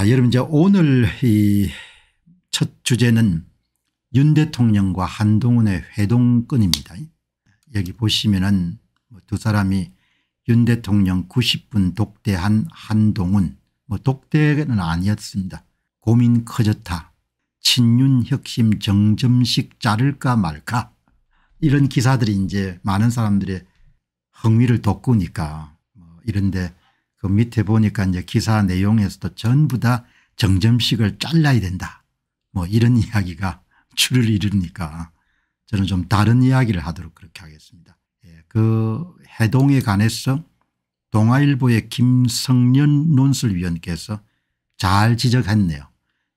자, 여러분 이제 오늘 이첫 주제는 윤 대통령과 한동훈의 회동권입니다 여기 보시면은 뭐 두 사람이 윤 대통령 90분 독대한 한동훈 뭐 독대는 아니었습니다. 고민 커졌다. 친윤 혁신 정점식 자를까 말까 이런 기사들이 이제 많은 사람들의 흥미를 돋구니까 뭐 이런데 그 밑에 보니까 이제 기사 내용에서도 전부 다 정점식을 잘라야 된다. 뭐 이런 이야기가 줄을 이루니까 저는 좀 다른 이야기를 하도록 그렇게 하겠습니다. 예, 그 해동에 관해서 동아일보의 김성년 논술위원께서 잘 지적했네요.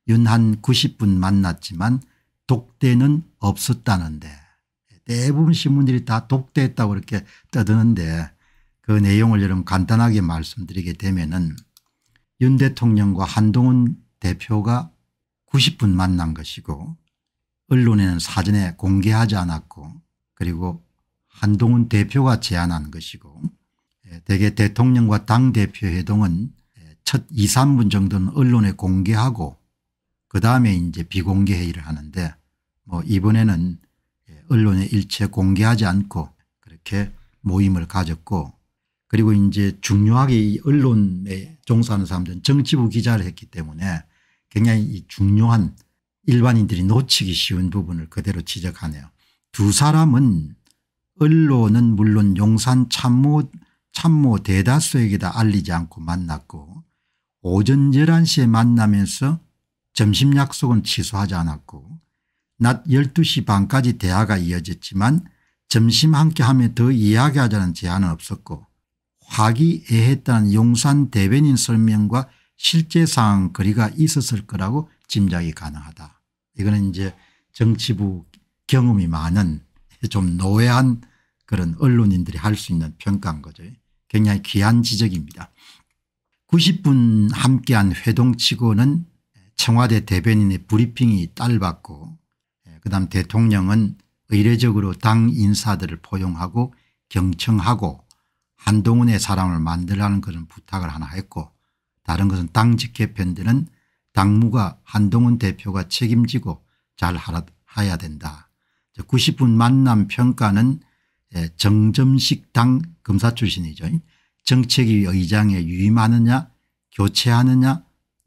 윤한 90분 만났지만 독대는 없었다는데 대부분 신문들이 다 독대했다고 이렇게 떠드는데 그 내용을 여러분 간단하게 말씀드리게 되면은 윤 대통령과 한동훈 대표가 90분 만난 것이고 언론에는 사전에 공개하지 않았고 그리고 한동훈 대표가 제안한 것이고 예, 대개 대통령과 당대표 회동은 예, 첫 2, 3분 정도는 언론에 공개하고 그다음에 이제 비공개 회의를 하는데 뭐 이번에는 예, 언론에 일체 공개하지 않고 그렇게 모임을 가졌고 그리고 이제 중요하게 이 언론에 종사하는 사람들은 정치부 기자를 했기 때문에 굉장히 이 중요한 일반인들이 놓치기 쉬운 부분을 그대로 지적하네요. 두 사람은 언론은 물론 용산 참모 참모 대다수에게 다 알리지 않고 만났고 오전 11시에 만나면서 점심 약속은 취소하지 않았고 낮 12시 반까지 대화가 이어졌지만 점심 함께 하며 더 이야기하자는 제안은 없었고 화기애했다는 용산 대변인 설명과 실제 상황 거리가 있었을 거라고 짐작이 가능하다. 이거는 이제 정치부 경험이 많은 좀 노회한 그런 언론인들이 할 수 있는 평가인 거죠. 굉장히 귀한 지적입니다. 90분 함께한 회동치고는 청와대 대변인의 브리핑이 딸받고 예, 그다음 대통령은 의례적으로 당 인사들을 포용하고 경청하고 한동훈의 사람을 만들라는 그런 부탁을 하나 했고 다른 것은 당직계편들는 당무가 한동훈 대표가 책임지고 잘 해야 된다. 90분 만남 평가는 예, 정점식 당 검사 출신이죠. 정책위 의장에 유임하느냐 교체하느냐에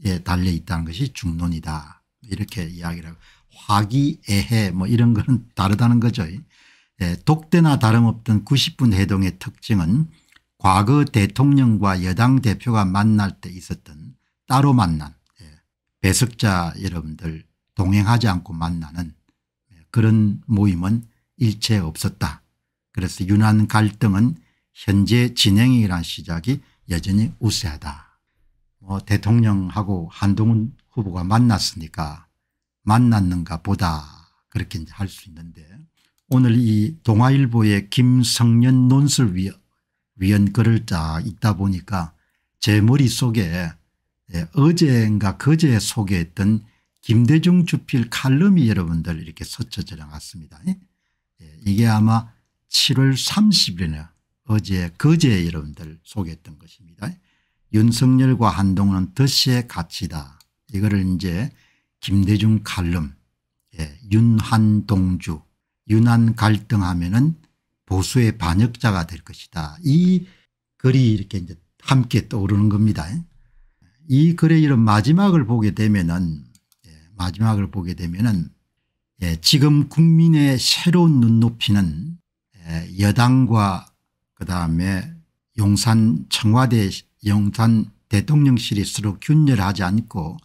예, 달려 있다는 것이 중론이다. 이렇게 이야기를 하고 화기애애 뭐 이런 거는 다르다는 거죠. 예, 독대나 다름없던 90분 해동의 특징은 과거 대통령과 여당 대표가 만날 때 있었던 따로 만난 예, 배석자 여러분들 동행하지 않고 만나는 예, 그런 모임은 일체 없었다. 그래서 유난 갈등은 현재 진행이란 시작이 여전히 우세하다. 뭐 대통령하고 한동훈 후보가 만났으니까 만났는가 보다 그렇게 할 수 있는데 오늘 이 동아일보의 김성년 논술위원 위원글을 쫙 읽다 보니까 제 머릿속에 예, 어제인가 그제 소개했던 김대중 주필 칼럼이 여러분들 이렇게 스쳐져 나갔습니다. 예? 예, 이게 아마 7월 30일이나 어제 그제 여러분들 소개했던 것입니다. 윤석열과 한동훈은 덫의 가치다. 이거를 이제 김대중 칼럼 윤한동주 유난 갈등하면은 보수의 반역자가 될 것이다. 이 글이 이렇게 이제 함께 떠오르는 겁니다. 이 글의 이런 마지막을 보게 되면은 예, 마지막을 보게 되면은 예, 지금 국민의 새로운 눈높이는 예, 여당과 그다음에 용산 청와대 용산 대통령실이 서로 균열하지 않고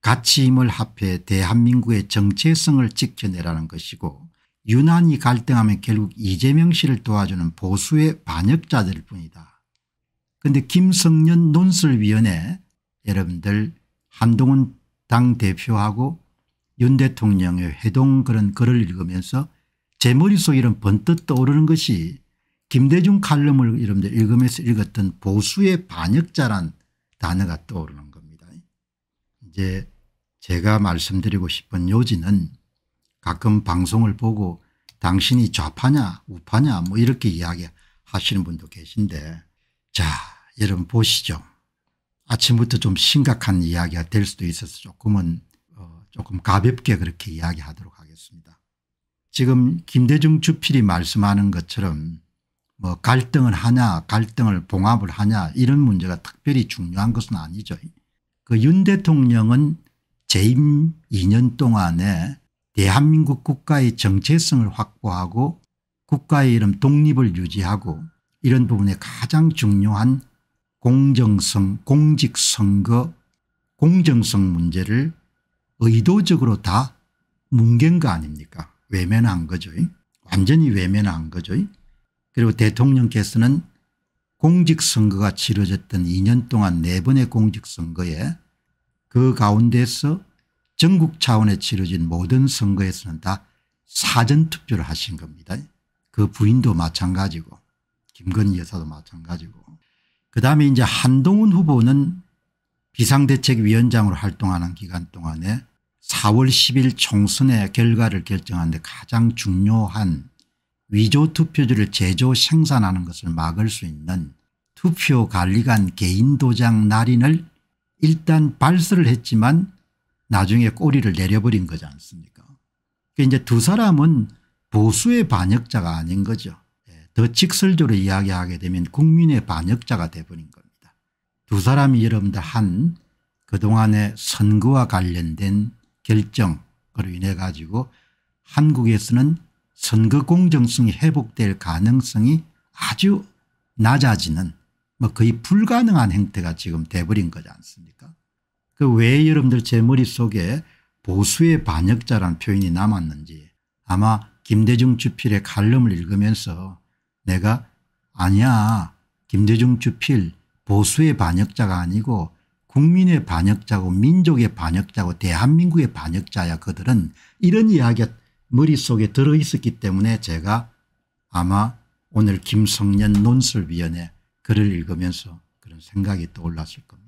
가치 힘을 합해 대한민국의 정체성을 지켜내라는 것이고 유난히 갈등하면 결국 이재명 씨를 도와주는 보수의 반역자들 뿐이다. 그런데 김성년 논술위원회 여러분들 한동훈 당대표하고 윤 대통령의 회동 그런 글을 읽으면서 제 머릿속 이런 번뜩 떠오르는 것이 김대중 칼럼을 여러분들 읽으면서 읽었던 보수의 반역자란 단어가 떠오르는 겁니다. 이제 제가 말씀드리고 싶은 요지는 가끔 방송을 보고 당신이 좌파냐 우파냐 뭐 이렇게 이야기하시는 분도 계신데 자 여러분 보시죠. 아침부터 좀 심각한 이야기가 될 수도 있어서 조금은 어, 조금 가볍게 그렇게 이야기하도록 하겠습니다. 지금 김대중 주필이 말씀하는 것처럼 뭐 갈등을 하냐 갈등을 봉합을 하냐 이런 문제가 특별히 중요한 것은 아니죠. 그 윤 대통령은 재임 2년 동안에 대한민국 국가의 정체성을 확보하고 국가의 이름 독립을 유지하고 이런 부분에 가장 중요한 공정성 공직선거 공정성 문제를 의도적으로 다 뭉갠 거 아닙니까 외면한 거죠 완전히 외면한 거죠 그리고 대통령께서는 공직선거가 치러졌던 2년 동안 4번의 공직선거에 그 가운데서 전국 차원에 치러진 모든 선거에서는 다 사전투표를 하신 겁니다. 그 부인도 마찬가지고 김건희 여사도 마찬가지고 그다음에 이제 한동훈 후보는 비상대책위원장으로 활동하는 기간 동안에 4월 10일 총선의 결과를 결정하는데 가장 중요한 위조투표지를 제조 생산하는 것을 막을 수 있는 투표관리관 개인도장 날인을 일단 발설을 했지만 나중에 꼬리를 내려버린 거지 않습니까 그러니까 이제 두 사람은 보수의 반역자가 아닌 거죠. 예, 더 직설적으로 이야기하게 되면 국민의 반역자가 돼버린 겁니다. 두 사람이 여러분들 한 그동안의 선거와 관련된 결정으로 인해 가지고 한국에서는 선거 공정성이 회복될 가능성이 아주 낮아지는 뭐 거의 불가능한 행태가 지금 돼버린 거지 않습니까 그왜 여러분들 제 머릿속에 보수의 반역자란 표현이 남았는지 아마 김대중 주필의 칼럼을 읽으면서 내가 아니야 김대중 주필 보수의 반역자가 아니고 국민의 반역자고 민족의 반역자고 대한민국의 반역자야 그들은 이런 이야기가 머릿속에 들어있었기 때문에 제가 아마 오늘 김성년 논술위원회 글을 읽으면서 그런 생각이 떠올랐을 겁니다.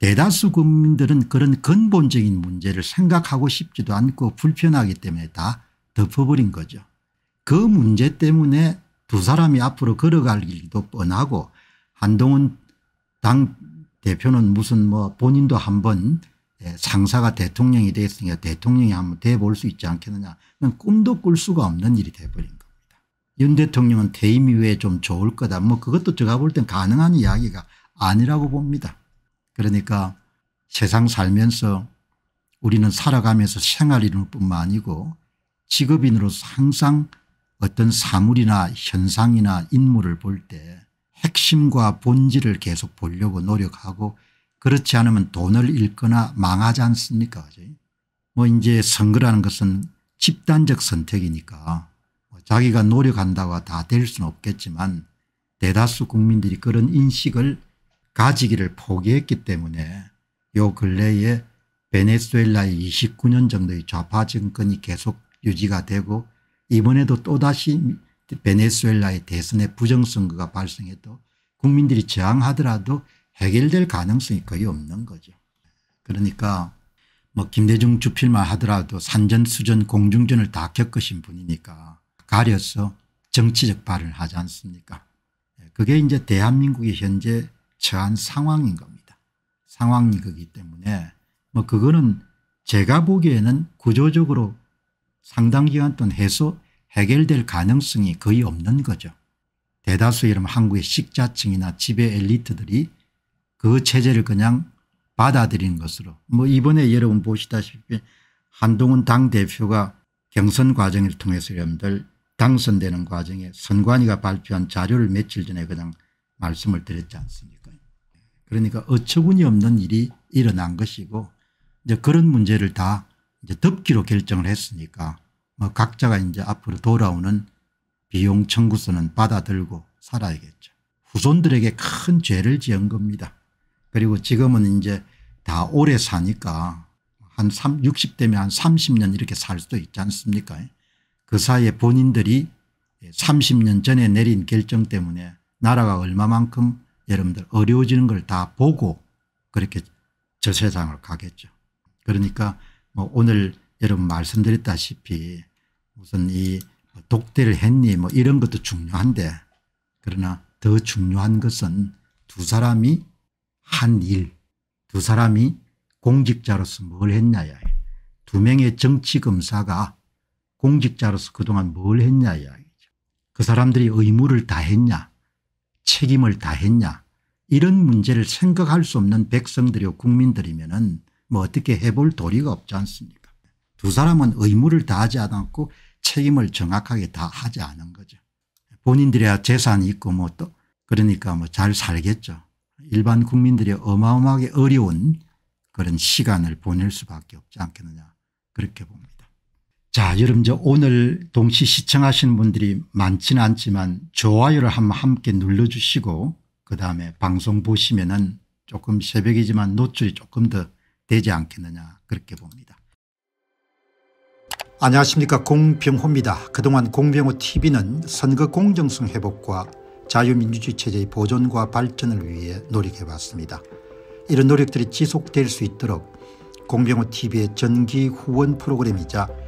대다수 국민들은 그런 근본적인 문제를 생각하고 싶지도 않고 불편하기 때문에 다 덮어버린 거죠. 그 문제 때문에 두 사람이 앞으로 걸어갈 일도 뻔하고 한동훈 당 대표는 무슨 뭐 본인도 한번 예, 상사가 대통령이 되었으니까 대통령이 한번 돼 볼 수 있지 않겠느냐 꿈도 꿀 수가 없는 일이 돼버린 겁니다. 윤 대통령은 퇴임 이후에 좀 좋을 거다 뭐 그것도 제가 볼 땐 가능한 이야기가 아니라고 봅니다. 그러니까 세상 살면서 우리는 살아가면서 생활 이룰 뿐만 아니고 직업인으로서 항상 어떤 사물이나 현상이나 인물을 볼 때 핵심과 본질을 계속 보려고 노력하고 그렇지 않으면 돈을 잃거나 망하지 않습니까 뭐 이제 선거라는 것은 집단적 선택이니까 뭐 자기가 노력한다고 다 될 수는 없겠지만 대다수 국민들이 그런 인식을 가지기를 포기했기 때문에 요 근래에 베네수엘라의 29년 정도의 좌파 정권이 계속 유지가 되고 이번에도 또다시 베네수엘라의 대선의 부정선거가 발생해도 국민들이 저항하더라도 해결될 가능성이 거의 없는 거죠. 그러니까 뭐 김대중 주필만 하더라도 산전 수전 공중전을 다 겪으신 분이니까 가려서 정치적 발언을 하지 않습니까 그게 이제 대한민국의 현재 처한 상황인 겁니다. 상황이기 때문에 뭐 그거는 제가 보기에는 구조적으로 상당 기간 동안 해소 해결될 가능성이 거의 없는 거죠. 대다수 이런 한국의 식자층이나 지배 엘리트들이 그 체제를 그냥 받아들이는 것으로 뭐 이번에 여러분 보시다시피 한동훈 당대표가 경선 과정을 통해서 여러분들 당선되는 과정에 선관위가 발표한 자료를 며칠 전에 그냥 말씀을 드렸지 않습니까? 그러니까 어처구니 없는 일이 일어난 것이고 이제 그런 문제를 다 이제 덮기로 결정을 했으니까 뭐 각자가 이제 앞으로 돌아오는 비용 청구서는 받아들고 살아야겠죠. 후손들에게 큰 죄를 지은 겁니다. 그리고 지금은 이제 다 오래 사니까 한 3, 60대면 한 30년 이렇게 살 수도 있지 않습니까? 그 사이에 본인들이 30년 전에 내린 결정 때문에 나라가 얼마만큼 여러분들 어려워지는 걸 다 보고 그렇게 저 세상을 가겠죠. 그러니까 뭐 오늘 여러분 말씀드렸다시피 무슨 이 뭐 독대를 했니 뭐 이런 것도 중요한데 그러나 더 중요한 것은 두 사람이 한 일, 두 사람이 공직자로서 뭘 했냐야. 두 명의 정치 검사가 공직자로서 그동안 뭘 했냐야. 그 사람들이 의무를 다 했냐. 책임을 다했냐 이런 문제를 생각할 수 없는 백성들이요 국민들이면 은뭐 어떻게 해볼 도리가 없지 않습니까 두 사람은 의무를 다하지 않았고 책임을 정확하게 다 하지 않은 거죠. 본인들이야 재산이 있고 뭐 또 그러니까 뭐 잘 살겠죠. 일반 국민들이 어마어마하게 어려운 그런 시간을 보낼 수밖에 없지 않겠느냐 그렇게 봅니다. 자 여러분 저 오늘 동시 시청하시는 분들이 많지는 않지만 좋아요를 한번 함께 눌러주시고 그다음에 방송 보시면 은 조금 새벽이지만 노출이 조금 더 되지 않겠느냐 그렇게 봅니다. 안녕하십니까 공병호입니다. 그동안 공병호TV는 선거 공정성 회복과 자유민주주의 체제의 보존과 발전을 위해 노력해왔습니다. 이런 노력들이 지속될 수 있도록 공병호TV의 전기 후원 프로그램이자